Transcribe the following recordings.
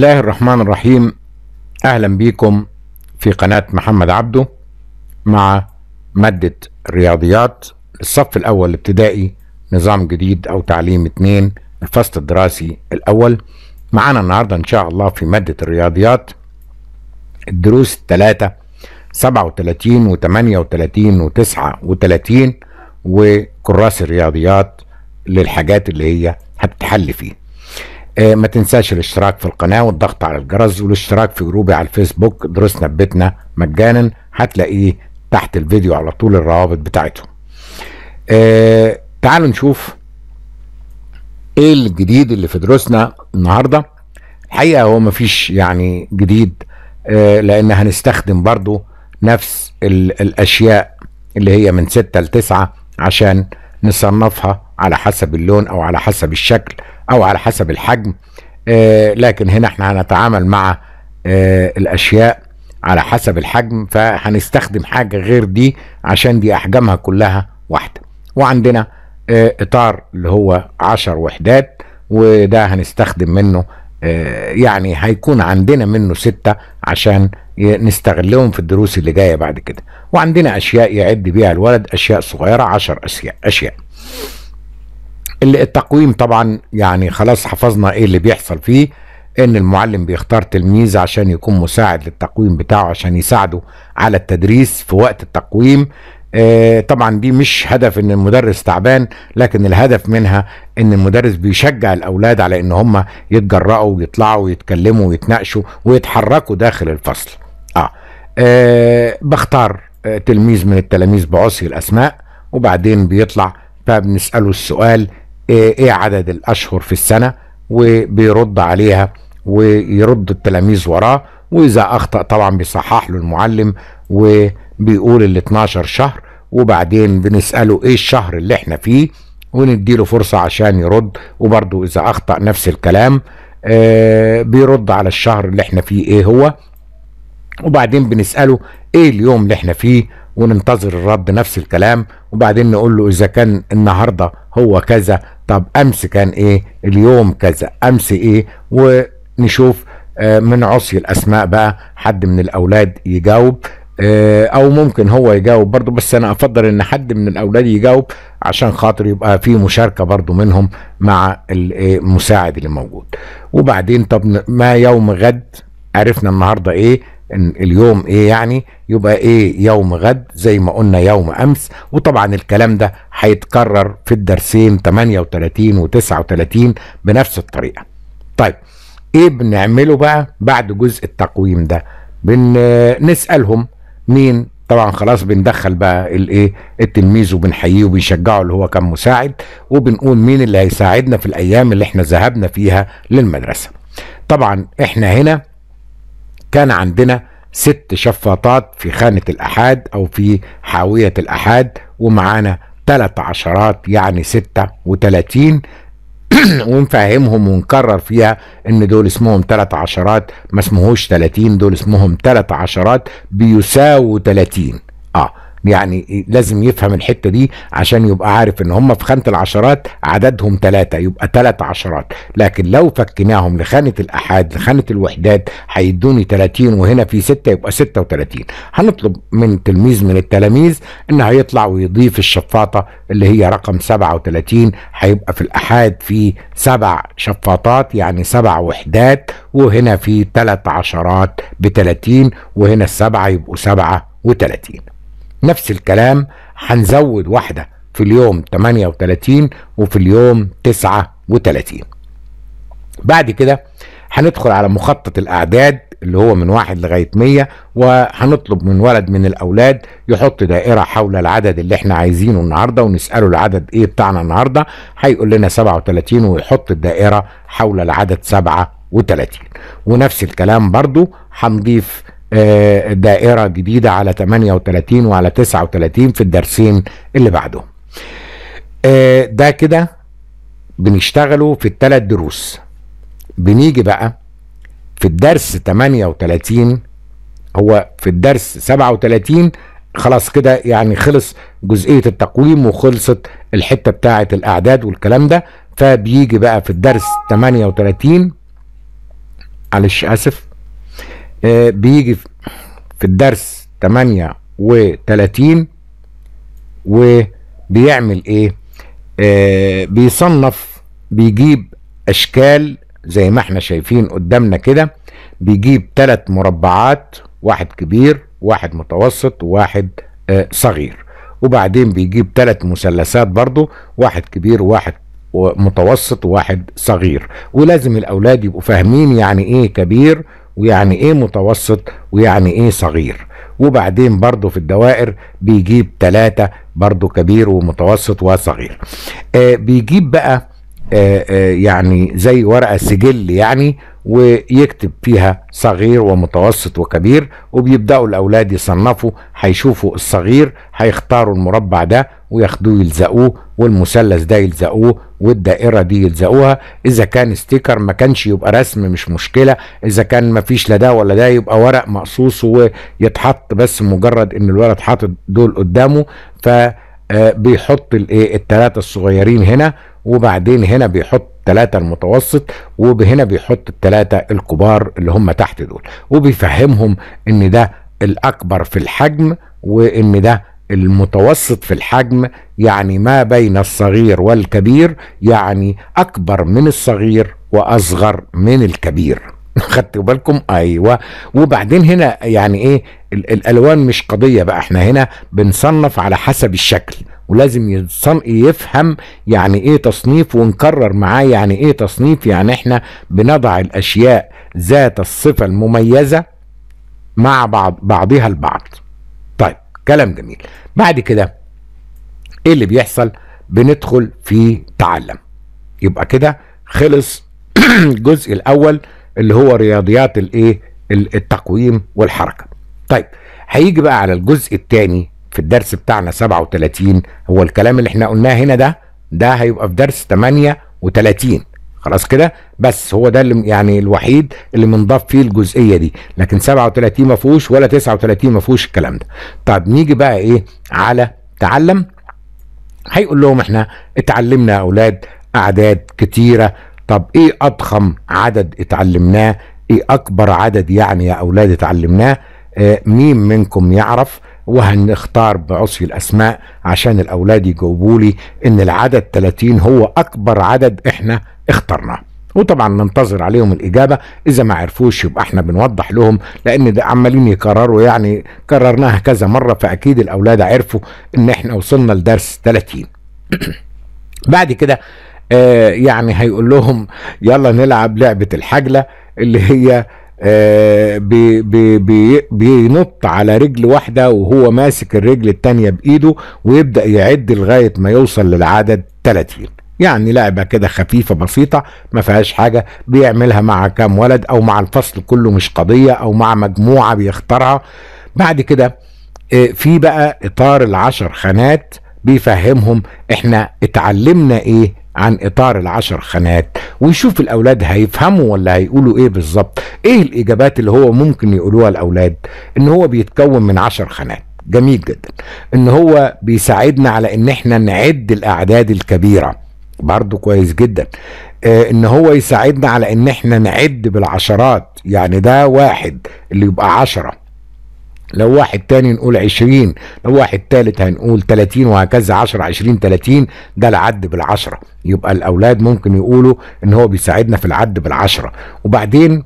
الله الرحمن الرحيم أهلا بيكم في قناة محمد عبده مع مادة رياضيات الصف الأول الابتدائي نظام جديد أو تعليم اتنين الفصل الدراسي الأول معانا النهاردة إن شاء الله في مادة الرياضيات الدروس الثلاثة 37 و 38 و 39 وكراس الرياضيات للحاجات اللي هي هتتحل فيه آه، ما تنساش الاشتراك في القناة والضغط على الجرس والاشتراك في جروبي على الفيسبوك دروسنا ببيتنا مجانا هتلاقيه تحت الفيديو على طول الروابط بتاعتهم آه تعالوا نشوف ايه الجديد اللي في دروسنا النهاردة الحقيقة هو مفيش يعني جديد آه لان هنستخدم برضو نفس الاشياء اللي هي من ستة لتسعة عشان نصنفها على حسب اللون او على حسب الشكل او على حسب الحجم آه، لكن هنا احنا هنتعامل مع آه، الاشياء على حسب الحجم فهنستخدم حاجه غير دي عشان دي احجامها كلها واحده وعندنا آه، اطار اللي هو 10 وحدات وده هنستخدم منه يعني هيكون عندنا منه ستة عشان نستغلهم في الدروس اللي جاية بعد كده وعندنا أشياء يعد بيها الولد أشياء صغيرة عشر أشياء, أشياء. اللي التقويم طبعا يعني خلاص حفظنا ايه اللي بيحصل فيه ان المعلم بيختار تلميذ عشان يكون مساعد للتقويم بتاعه عشان يساعده على التدريس في وقت التقويم آه طبعا دي مش هدف ان المدرس تعبان لكن الهدف منها ان المدرس بيشجع الاولاد على ان هم يتجرأوا ويطلعوا ويتكلموا ويتناقشوا ويتحركوا داخل الفصل اه, آه بختار آه، تلميذ من التلاميذ بعصي الاسماء وبعدين بيطلع فبنساله السؤال ايه, ايه عدد الاشهر في السنه وبيرد عليها ويرد التلاميذ وراه واذا اخطا طبعا بيصحح له المعلم وبيقول ال 12 شهر وبعدين بنساله ايه الشهر اللي احنا فيه ونديله فرصه عشان يرد وبرده اذا اخطا نفس الكلام آه بيرد على الشهر اللي احنا فيه ايه هو وبعدين بنساله ايه اليوم اللي احنا فيه وننتظر الرد نفس الكلام وبعدين نقول له اذا كان النهارده هو كذا طب امس كان ايه اليوم كذا امس ايه ونشوف آه، من عصي الاسماء بقى حد من الاولاد يجاوب آه، او ممكن هو يجاوب برضو بس انا افضل ان حد من الاولاد يجاوب عشان خاطر يبقى في مشاركه برضو منهم مع آه، المساعد اللي موجود وبعدين طب ما يوم غد عرفنا النهارده ايه اليوم ايه يعني يبقى ايه يوم غد زي ما قلنا يوم امس وطبعا الكلام ده هيتكرر في الدرسين 38 و 39 بنفس الطريقه طيب ايه بنعمله بقى بعد جزء التقويم ده بنسالهم مين طبعا خلاص بندخل بقى الايه التلميذ وبنحييه وبنشجعه اللي هو كان مساعد وبنقول مين اللي هيساعدنا في الايام اللي احنا ذهبنا فيها للمدرسه طبعا احنا هنا كان عندنا ست شفاطات في خانة الأحاد أو في حاوية الأحاد ومعانا تلات عشرات يعني ستة وتلاتين ونفهمهم ونكرر فيها ان دول اسمهم تلات عشرات ما اسمهوش تلاتين دول اسمهم تلات عشرات بيساووا تلاتين يعني لازم يفهم الحته دي عشان يبقى عارف ان هم في خانه العشرات عددهم ثلاثه يبقى ثلاث عشرات لكن لو فكناهم لخانه الاحاد لخانه الوحدات هيدوني 30 وهنا في 6 يبقى 36 هنطلب من تلميذ من التلاميذ ان هيطلع ويضيف الشفاطه اللي هي رقم 37 هيبقى في الاحاد في سبع شفاطات يعني سبع وحدات وهنا في ثلاث عشرات ب 30 وهنا السبعه يبقوا 37 نفس الكلام هنزود واحدة في اليوم 38 وفي اليوم 39 بعد كده هندخل على مخطط الأعداد اللي هو من واحد لغاية 100 وهنطلب من ولد من الأولاد يحط دائرة حول العدد اللي احنا عايزينه النهاردة ونسأله العدد ايه بتاعنا النهاردة هيقول لنا 37 ويحط الدائرة حول العدد 37 ونفس الكلام برضو هنضيف آه، دائرة جديدة على 38 وعلى 39 في الدرسين اللي بعدهم آه، ده كده بنشتغله في الثلاث دروس بنيجي بقى في الدرس 38 هو في الدرس 37 خلاص كده يعني خلص جزئية التقويم وخلصت الحتة بتاعة الأعداد والكلام ده فبيجي بقى في الدرس 38 معلش آسف آه بيجي في الدرس 38 وبيعمل ايه آه بيصنف بيجيب اشكال زي ما احنا شايفين قدامنا كده بيجيب ثلاث مربعات واحد كبير واحد متوسط وواحد آه صغير وبعدين بيجيب ثلاث مثلثات برضو واحد كبير واحد متوسط وواحد صغير ولازم الاولاد يبقوا فاهمين يعني ايه كبير ويعني ايه متوسط ويعني ايه صغير وبعدين برضو في الدوائر بيجيب تلاتة برضو كبير ومتوسط وصغير آه بيجيب بقى آه آه يعني زي ورقة سجل يعني ويكتب فيها صغير ومتوسط وكبير وبيبدأوا الأولاد يصنفوا هيشوفوا الصغير هيختاروا المربع ده وياخدوه يلزقوه والمثلث ده يلزقوه والدائرة دي يلزقوها إذا كان ستيكر ما كانش يبقى رسم مش مشكلة إذا كان ما فيش لا ده ولا ده يبقى ورق مقصوص ويتحط بس مجرد إن الولد حاطط دول قدامه ف آه، بيحط الايه التلاتة الصغيرين هنا وبعدين هنا بيحط التلاتة المتوسط وهنا بيحط التلاتة الكبار اللي هم تحت دول وبيفهمهم ان ده الاكبر في الحجم وان ده المتوسط في الحجم يعني ما بين الصغير والكبير يعني اكبر من الصغير واصغر من الكبير خدتوا بالكم ايوه وبعدين هنا يعني ايه الالوان مش قضيه بقى احنا هنا بنصنف على حسب الشكل ولازم يفهم يعني ايه تصنيف ونكرر معاه يعني ايه تصنيف يعني احنا بنضع الاشياء ذات الصفه المميزه مع بعض بعضها البعض كلام جميل بعد كده ايه اللي بيحصل بندخل في تعلم يبقى كده خلص الجزء الاول اللي هو رياضيات الايه التقويم والحركه طيب هيجي بقى على الجزء الثاني في الدرس بتاعنا 37 هو الكلام اللي احنا قلناه هنا ده ده هيبقى في درس 38 خلاص كده بس هو ده اللي يعني الوحيد اللي منضاف فيه الجزئيه دي لكن 37 ما فيهوش ولا 39 ما فيهوش الكلام ده طب نيجي بقى ايه على تعلم هيقول لهم احنا اتعلمنا يا اولاد اعداد كتيره طب ايه اضخم عدد اتعلمناه ايه اكبر عدد يعني يا اولاد اتعلمناه اه مين منكم يعرف وهنختار بعصي الاسماء عشان الاولاد يجاوبوا لي ان العدد 30 هو اكبر عدد احنا اخترناه وطبعا ننتظر عليهم الاجابه اذا ما عرفوش يبقى احنا بنوضح لهم لان ده عمالين يكرروا يعني كررناها كذا مره فاكيد الاولاد عرفوا ان احنا وصلنا لدرس 30 بعد كده آه يعني هيقول لهم يلا نلعب لعبه الحجله اللي هي آه، بينط على رجل واحدة وهو ماسك الرجل التانية بإيده ويبدأ يعد لغاية ما يوصل للعدد 30 يعني لعبة كده خفيفة بسيطة ما فيهاش حاجة بيعملها مع كام ولد أو مع الفصل كله مش قضية أو مع مجموعة بيختارها بعد كده آه، في بقى إطار العشر خانات بيفهمهم احنا اتعلمنا ايه عن اطار العشر خانات ويشوف الاولاد هيفهموا ولا هيقولوا ايه بالظبط ايه الاجابات اللي هو ممكن يقولوها الاولاد ان هو بيتكون من عشر خانات جميل جدا ان هو بيساعدنا على ان احنا نعد الاعداد الكبيره برضو كويس جدا آه، ان هو يساعدنا على ان احنا نعد بالعشرات يعني ده واحد اللي يبقى عشرة لو واحد تاني نقول 20 لو واحد تالت هنقول 30 وهكذا 10 20 30 ده العد بالعشرة يبقى الاولاد ممكن يقولوا ان هو بيساعدنا في العد بالعشرة وبعدين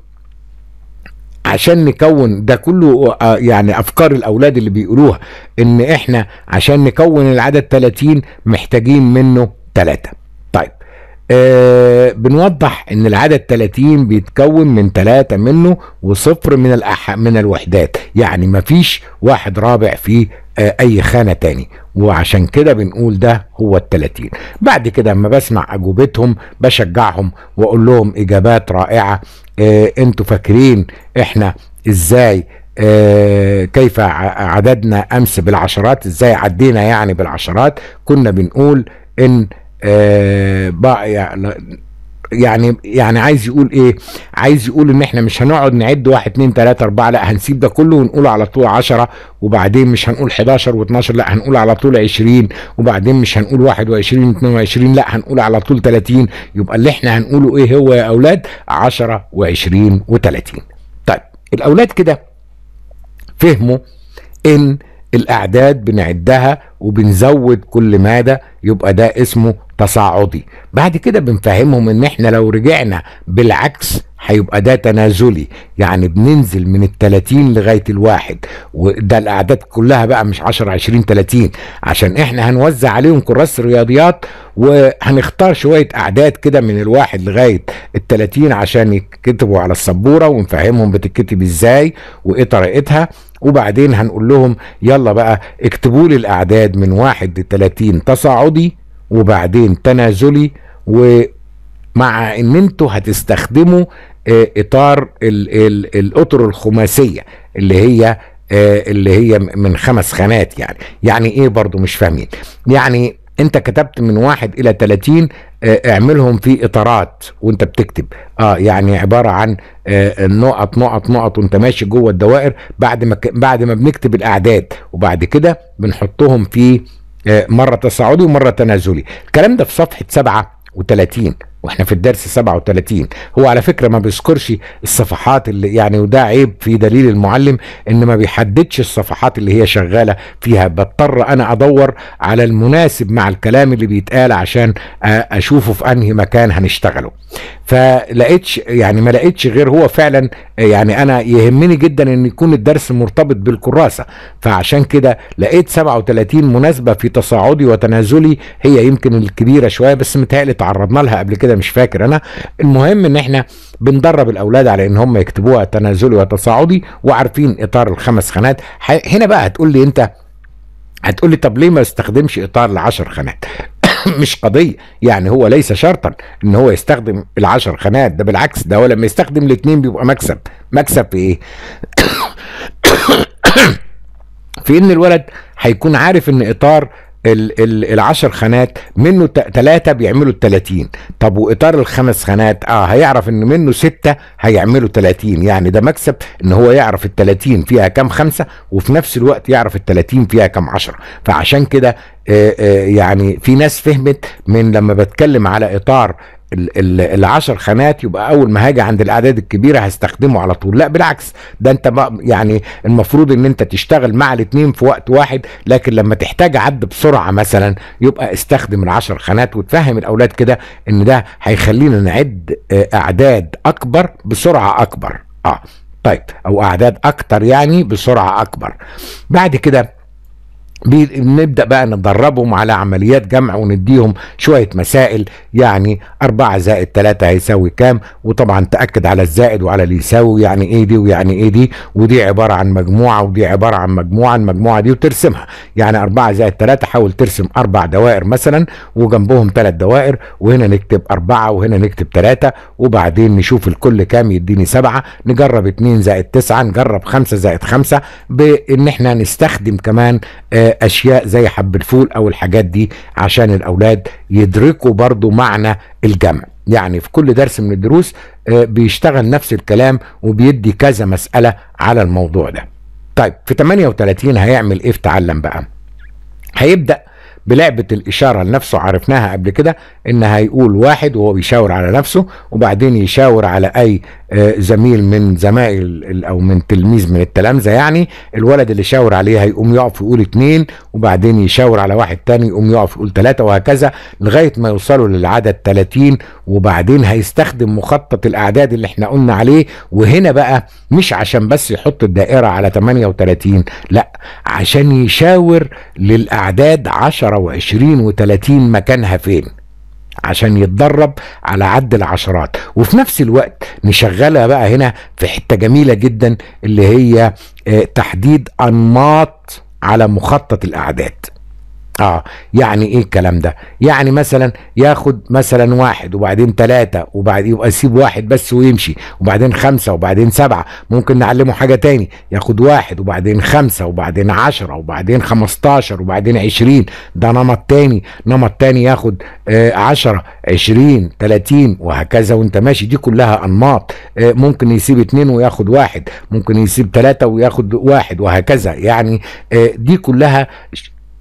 عشان نكون ده كله آه، يعني افكار الاولاد اللي بيقولوها ان احنا عشان نكون العدد 30 محتاجين منه ثلاثة آه بنوضح ان العدد 30 بيتكون من ثلاثة منه وصفر من الأح من الوحدات يعني مفيش واحد رابع في آه اي خانة تاني وعشان كده بنقول ده هو التلاتين بعد كده اما بسمع اجوبتهم بشجعهم واقول لهم اجابات رائعة آه انتوا فاكرين احنا ازاي آه كيف عددنا امس بالعشرات ازاي عدينا يعني بالعشرات كنا بنقول ان آه، بقى يعني-, يعني يعني عايز يقول ايه عايز يقول ان احنا مش هنقعد نعد واحد اتنين تلاته اربعه لا هنسيب ده كله ونقول على طول عشرة وبعدين مش هنقول 11 و12 لا هنقول على طول 20 وبعدين مش هنقول 21 22 لا هنقول على طول 30 يبقى اللي احنا هنقوله ايه هو يا اولاد 10 و20 و30 طيب الاولاد كده فهموا ان الاعداد بنعدها وبنزود كل ماده يبقى ده اسمه تصاعدي بعد كده بنفهمهم ان احنا لو رجعنا بالعكس هيبقى ده تنازلي يعني بننزل من ال 30 لغايه الواحد وده الاعداد كلها بقى مش 10 20 30 عشان احنا هنوزع عليهم كراس رياضيات وهنختار شويه اعداد كده من الواحد لغايه ال 30 عشان يتكتبوا على السبوره ونفهمهم بتتكتب ازاي وايه طريقتها وبعدين هنقول لهم يلا بقى اكتبوا لي الاعداد من واحد ل 30 تصاعدي وبعدين تنازلي ومع ان انتوا هتستخدموا آه، اطار الاطر الخماسيه اللي هي آه، اللي هي من خمس خانات يعني يعني ايه برضو مش فاهمين يعني انت كتبت من واحد الى 30 آه، اعملهم في اطارات وانت بتكتب اه يعني عباره عن نقط نقط نقط وانت ماشي جوه الدوائر بعد ما بعد ما بنكتب الاعداد وبعد كده بنحطهم في آه، مرة تصاعدي ومرة تنازلي الكلام ده في صفحة 37 واحنا في الدرس 37 هو على فكره ما بيذكرش الصفحات اللي يعني وده عيب في دليل المعلم ان ما بيحددش الصفحات اللي هي شغاله فيها بضطر انا ادور على المناسب مع الكلام اللي بيتقال عشان اشوفه في انهي مكان هنشتغله فلقيتش يعني ما لقيتش غير هو فعلا يعني انا يهمني جدا ان يكون الدرس مرتبط بالكراسه فعشان كده لقيت 37 مناسبه في تصاعدي وتنازلي هي يمكن الكبيره شويه بس متهيألي تعرضنا لها قبل كده مش فاكر انا المهم ان احنا بندرب الاولاد على ان هم يكتبوها تنازلي وتصاعدي وعارفين اطار الخمس خانات هنا بقى هتقول لي انت هتقول لي طب ليه ما استخدمش اطار العشر خانات مش قضية يعني هو ليس شرطا ان هو يستخدم العشر خانات ده بالعكس ده هو لما يستخدم الاتنين بيبقى مكسب مكسب في ايه في ان الولد هيكون عارف ان اطار ال العشر خانات منه ثلاثة بيعملوا التلاتين طب وإطار الخمس خانات اه هيعرف إن منه ستة هيعملوا تلاتين يعني ده مكسب إن هو يعرف التلاتين فيها كام خمسة وفي نفس الوقت يعرف التلاتين فيها كام عشرة فعشان كده آه، آه، يعني في ناس فهمت من لما بتكلم على اطار العشر خانات يبقى اول ما هاجي عند الاعداد الكبيره هستخدمه على طول لا بالعكس ده انت يعني المفروض ان انت تشتغل مع الاثنين في وقت واحد لكن لما تحتاج عد بسرعه مثلا يبقى استخدم العشر خانات وتفهم الاولاد كده ان ده هيخلينا نعد آه، اعداد اكبر بسرعه اكبر اه طيب او اعداد اكتر يعني بسرعه اكبر بعد كده بنبدا بقى ندربهم على عمليات جمع ونديهم شويه مسائل يعني 4 زائد 3 هيساوي كام وطبعا تاكد على الزائد وعلى اللي يساوي يعني ايه دي ويعني ايه دي ودي عباره عن مجموعه ودي عباره عن مجموعه المجموعه دي وترسمها يعني 4 زائد 3 حاول ترسم اربع دوائر مثلا وجنبهم ثلاث دوائر وهنا نكتب 4 وهنا نكتب 3 وبعدين نشوف الكل كام يديني 7 نجرب 2 زائد 9 نجرب 5 زائد 5 بان احنا نستخدم كمان آه اشياء زي حب الفول او الحاجات دي عشان الاولاد يدركوا برضو معنى الجمع يعني في كل درس من الدروس آه، بيشتغل نفس الكلام وبيدي كذا مسألة على الموضوع ده طيب في 38 هيعمل ايه في تعلم بقى هيبدأ بلعبه الاشاره لنفسه عرفناها قبل كده ان هيقول واحد وهو بيشاور على نفسه وبعدين يشاور على اي آه، زميل من زمايل او من تلميذ من التلامذه يعني الولد اللي شاور عليه هيقوم يقف يقول اتنين وبعدين يشاور على واحد تاني يقوم يقف يقول تلاتة وهكذا لغايه ما يوصلوا للعدد 30 وبعدين هيستخدم مخطط الاعداد اللي احنا قلنا عليه وهنا بقى مش عشان بس يحط الدائره على 38 لا عشان يشاور للاعداد 10 وعشرين وتلاتين مكانها فين عشان يتدرب على عد العشرات وفي نفس الوقت نشغلها بقى هنا في حتة جميلة جدا اللي هي آه، تحديد أنماط على مخطط الأعداد اه يعني ايه الكلام ده يعني مثلا ياخد مثلا واحد وبعدين ثلاثة وبعد يبقى يسيب واحد بس ويمشي وبعدين خمسة وبعدين سبعة ممكن نعلمه حاجة تاني ياخد واحد وبعدين خمسة وبعدين عشرة وبعدين خمستاشر وبعدين عشرين ده نمط تاني نمط تاني ياخد آه عشرة عشرين تلاتين وهكذا وانت ماشي دي كلها انماط آه ممكن يسيب اتنين وياخد واحد ممكن يسيب ثلاثة وياخد واحد وهكذا يعني آه دي كلها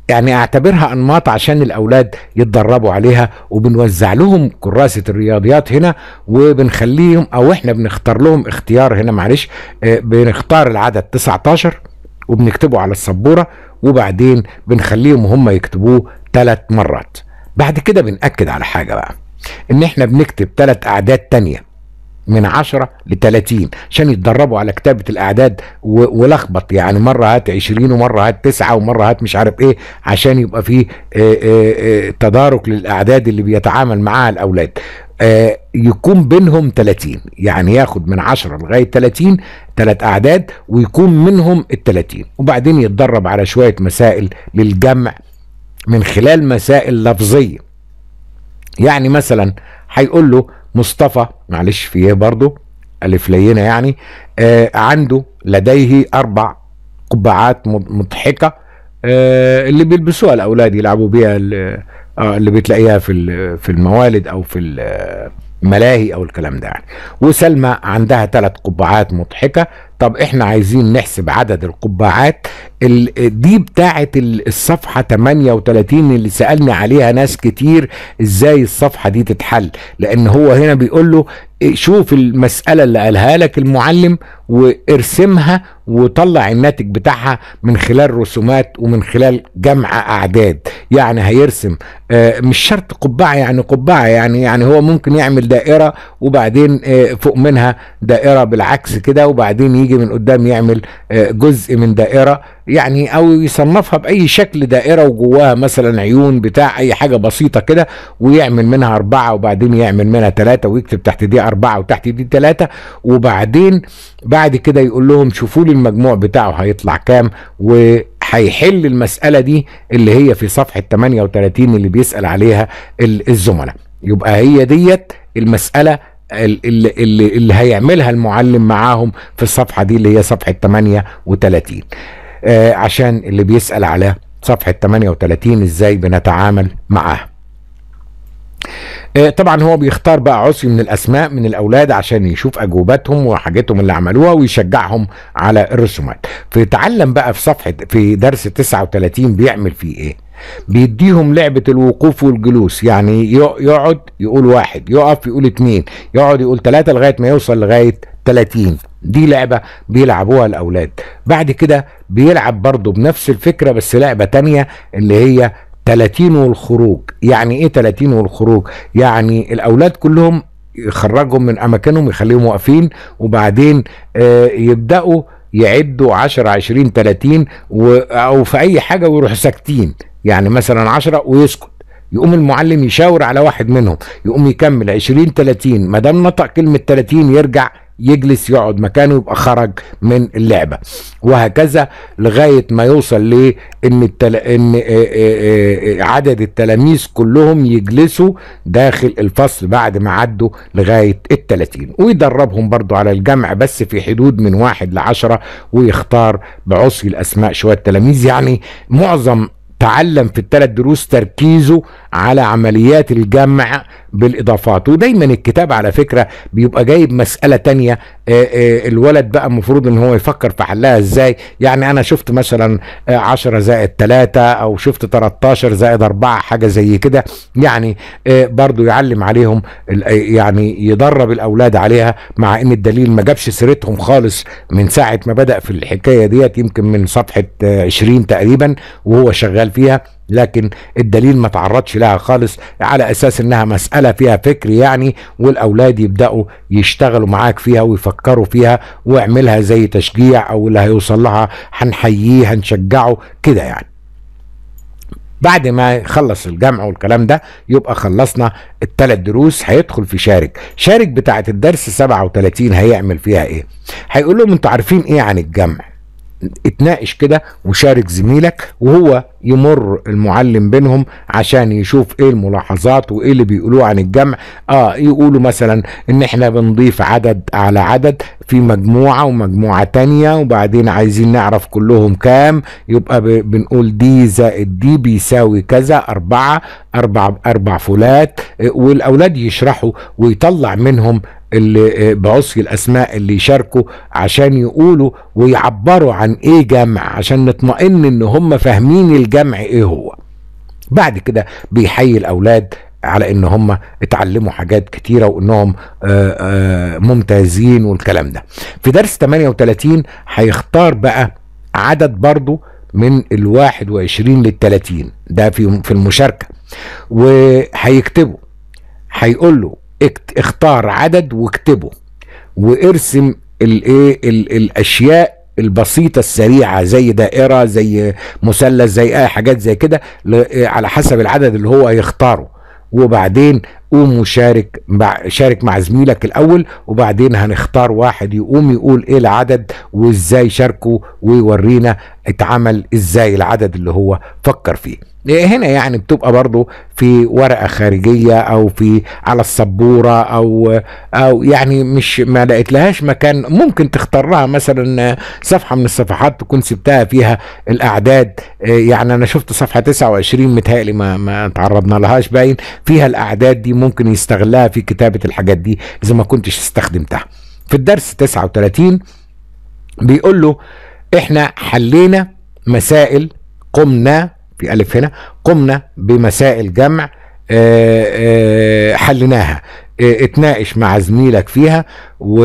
يعني اعتبرها انماط عشان الاولاد يتدربوا عليها وبنوزع لهم كراسه الرياضيات هنا وبنخليهم او احنا بنختار لهم اختيار هنا معلش آه، بنختار العدد 19 وبنكتبه على السبوره وبعدين بنخليهم هم يكتبوه ثلاث مرات بعد كده بنأكد على حاجه بقى ان احنا بنكتب ثلاث اعداد ثانيه من 10 ل 30 عشان يتدربوا على كتابه الاعداد ولخبط يعني مره هات 20 ومره هات 9 ومره هات مش عارف ايه عشان يبقى فيه آه، آه، آه، تدارك للاعداد اللي بيتعامل معاها الاولاد يكون بينهم 30 يعني ياخد من 10 لغايه 30 ثلاث اعداد ويكون منهم ال 30 وبعدين يتدرب على شويه مسائل للجمع من خلال مسائل لفظيه يعني مثلا هيقول له مصطفى معلش في ايه برضو الف لينه يعني آه عنده لديه اربع قبعات مضحكه آه اللي بيلبسوها الاولاد يلعبوا بيها آه، اللي بتلاقيها في في الموالد او في الملاهي او الكلام ده يعني وسلمى عندها ثلاث قبعات مضحكه طب احنا عايزين نحسب عدد القبعات دي بتاعه الصفحه 38 اللي سالني عليها ناس كتير ازاي الصفحه دي تتحل لان هو هنا بيقول له شوف المسألة اللي قالها لك المعلم وارسمها وطلع الناتج بتاعها من خلال رسومات ومن خلال جمع أعداد يعني هيرسم آه، مش شرط قبعة يعني قبعة يعني يعني هو ممكن يعمل دائرة وبعدين آه، فوق منها دائرة بالعكس كده وبعدين يجي يجي من قدام يعمل آه، جزء من دائرة يعني او يصنفها باي شكل دائرة وجواها مثلا عيون بتاع اي حاجة بسيطة كده ويعمل منها اربعة وبعدين يعمل منها ثلاثة ويكتب تحت دي اربعة وتحت دي ثلاثة وبعدين بعد كده يقول لهم شوفوا لي المجموع بتاعه هيطلع كام و هيحل المسألة دي اللي هي في صفحة 38 اللي بيسأل عليها الزملاء يبقى هي ديت المسألة اللي, اللي, اللي هيعملها المعلم معاهم في الصفحه دي اللي هي صفحه 38 آه عشان اللي بيسال على صفحه 38 ازاي بنتعامل معاها آه، طبعا هو بيختار بقى عصي من الاسماء من الاولاد عشان يشوف اجوبتهم وحاجتهم اللي عملوها ويشجعهم على الرسومات فيتعلم بقى في صفحه في درس 39 بيعمل فيه ايه بيديهم لعبة الوقوف والجلوس يعني يقعد يقول واحد يقف يقول اتنين يقعد يقول تلاتة لغاية ما يوصل لغاية تلاتين دي لعبة بيلعبوها الأولاد بعد كده بيلعب برضه بنفس الفكرة بس لعبة تانية اللي هي 30 والخروج يعني ايه 30 والخروج يعني الاولاد كلهم يخرجهم من اماكنهم يخليهم واقفين وبعدين آه يبداوا يعدوا 10 20 30 او في اي حاجه ويروحوا ساكتين يعني مثلا 10 ويسكت يقوم المعلم يشاور على واحد منهم يقوم يكمل 20 30 ما دام نطق كلمه 30 يرجع يجلس يقعد مكانه يبقى خرج من اللعبه وهكذا لغايه ما يوصل ليه ان التل... ان عدد التلاميذ كلهم يجلسوا داخل الفصل بعد ما عدوا لغايه ال 30 ويدربهم برضو على الجمع بس في حدود من واحد لعشره 10 ويختار بعصي الاسماء شويه تلاميذ يعني معظم تعلم في الثلاث دروس تركيزه على عمليات الجمع بالاضافات ودايما الكتاب على فكره بيبقى جايب مساله تانية آه، آه، الولد بقى المفروض ان هو يفكر في حلها ازاي يعني انا شفت مثلا 10 آه، زائد 3 او شفت 13 زائد 4 حاجه زي كده يعني برضو يعلم عليهم يعني يدرب الاولاد عليها مع ان الدليل ما جابش سيرتهم خالص من ساعه ما بدا في الحكايه ديت يمكن من صفحه 20 تقريبا وهو شغال فيها لكن الدليل ما تعرضش لها خالص على اساس انها مساله فيها فكر يعني والاولاد يبداوا يشتغلوا معاك فيها ويفكروا فيها واعملها زي تشجيع او اللي هيوصل لها هنحييه هنشجعه كده يعني بعد ما يخلص الجمع والكلام ده يبقى خلصنا التلات دروس هيدخل في شارك شارك بتاعه الدرس 37 هيعمل فيها ايه هيقول لهم انتوا عارفين ايه عن الجمع اتناقش كده وشارك زميلك وهو يمر المعلم بينهم عشان يشوف ايه الملاحظات وايه اللي بيقولوه عن الجمع اه يقولوا مثلا ان احنا بنضيف عدد على عدد في مجموعة ومجموعة تانية وبعدين عايزين نعرف كلهم كام يبقى بنقول دي زائد دي بيساوي كذا أربعة أربع أربع فولات آه، والأولاد يشرحوا ويطلع منهم اللي آه، بعصي الاسماء اللي يشاركوا عشان يقولوا ويعبروا عن ايه جمع عشان نطمئن ان هم فاهمين الجمع ايه هو بعد كده بيحيي الاولاد على ان هم اتعلموا حاجات كتيره وانهم آه، آه، ممتازين والكلام ده في درس 38 هيختار بقى عدد برضو من ال 21 لل 30 ده في في المشاركه وهيكتبوا هيقول له اختار عدد واكتبه وارسم الايه الاشياء البسيطه السريعه زي دائره زي مثلث زي اي حاجات زي كده إيه، على حسب العدد اللي هو هيختاره وبعدين قوم وشارك مع شارك مع زميلك الاول وبعدين هنختار واحد يقوم يقول ايه العدد وازاي شاركه ويورينا اتعمل ازاي العدد اللي هو فكر فيه هنا يعني بتبقى برضو في ورقة خارجية أو في على السبورة أو أو يعني مش ما لقيت لهاش مكان ممكن تختار لها مثلا صفحة من الصفحات تكون سبتها فيها الأعداد يعني أنا شفت صفحة 29 متهيألي ما ما تعرضنا لهاش باين فيها الأعداد دي ممكن يستغلها في كتابة الحاجات دي إذا ما كنتش استخدمتها في الدرس 39 بيقول له إحنا حلينا مسائل قمنا في ألف هنا قمنا بمسائل جمع آه، آه، حلناها آه، اتناقش مع زميلك فيها و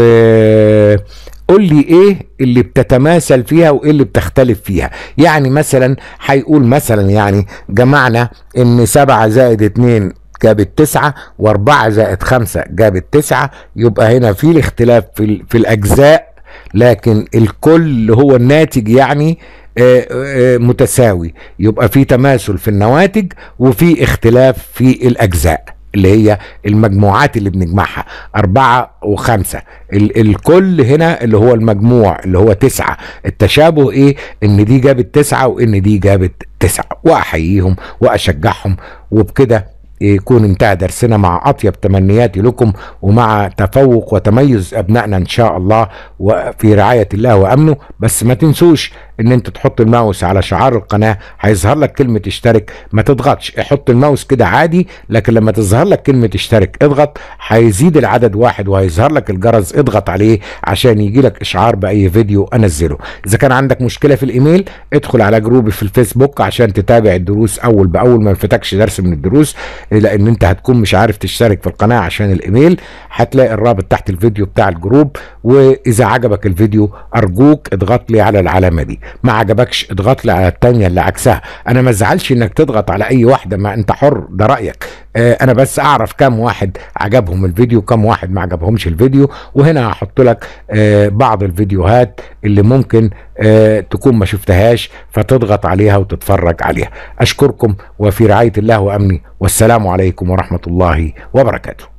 قول لي ايه اللي بتتماثل فيها وايه اللي بتختلف فيها يعني مثلا هيقول مثلا يعني جمعنا ان سبعة زائد اتنين جابت تسعة واربعة زائد خمسة جابت تسعة يبقى هنا في الاختلاف في, في الاجزاء لكن الكل هو الناتج يعني آه، آه، متساوي يبقى في تماثل في النواتج وفي اختلاف في الأجزاء اللي هي المجموعات اللي بنجمعها أربعة وخمسة ال الكل هنا اللي هو المجموع اللي هو تسعة التشابه إيه إن دي جابت تسعة وإن دي جابت تسعة وأحييهم وأشجعهم وبكده يكون انتهى درسنا مع اطيب تمنياتي لكم ومع تفوق وتميز ابنائنا ان شاء الله وفي رعايه الله وامنه بس ما تنسوش ان انت تحط الماوس على شعار القناه هيظهر لك كلمه اشترك ما تضغطش احط الماوس كده عادي لكن لما تظهر لك كلمه اشترك اضغط هيزيد العدد واحد وهيظهر لك الجرس اضغط عليه عشان يجي لك اشعار باي فيديو انزله اذا كان عندك مشكله في الايميل ادخل على جروبي في الفيسبوك عشان تتابع الدروس اول باول ما انفتكش درس من الدروس لان انت هتكون مش عارف تشترك في القناه عشان الايميل هتلاقي الرابط تحت الفيديو بتاع الجروب واذا عجبك الفيديو ارجوك اضغط لي على العلامه دي ما عجبكش اضغط لي على الثانيه اللي عكسها انا ما ازعلش انك تضغط على اي واحدة ما انت حر ده رأيك اه انا بس اعرف كام واحد عجبهم الفيديو كام واحد ما عجبهمش الفيديو وهنا هحط لك اه بعض الفيديوهات اللي ممكن اه تكون ما شفتهاش فتضغط عليها وتتفرج عليها اشكركم وفي رعاية الله وامني والسلام عليكم ورحمة الله وبركاته